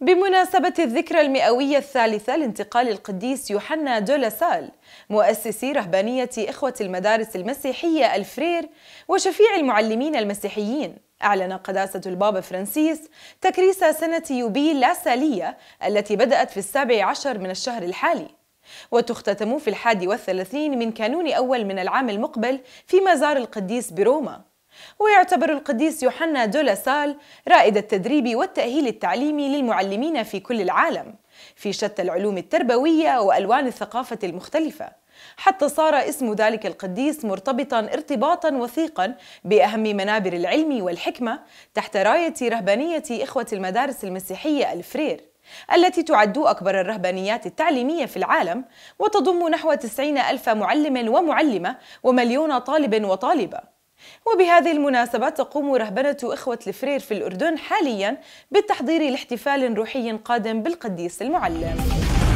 بمناسبة الذكرى المئوية الثالثة لانتقال القديس يوحنا دولاسال مؤسسي رهبانية إخوة المدارس المسيحية الفرير وشفيع المعلمين المسيحيين أعلن قداسة البابا فرانسيس تكريس سنة يوبيل لاسالية التي بدأت في السابع عشر من الشهر الحالي وتختتم في الحادي والثلاثين من كانون أول من العام المقبل في مزار القديس بروما ويعتبر القديس يوحنا دولا سال رائد التدريب والتأهيل التعليمي للمعلمين في كل العالم في شتى العلوم التربوية وألوان الثقافة المختلفة حتى صار اسم ذلك القديس مرتبطا ارتباطا وثيقا بأهم منابر العلم والحكمة تحت راية رهبانية إخوة المدارس المسيحية الفرير التي تعد أكبر الرهبانيات التعليمية في العالم وتضم نحو 90 ألف معلم ومعلمة ومليون طالب وطالبة وبهذه المناسبة تقوم رهبنة إخوة الفرير في الأردن حاليا بالتحضير لاحتفال روحي قادم بالقديس المعلم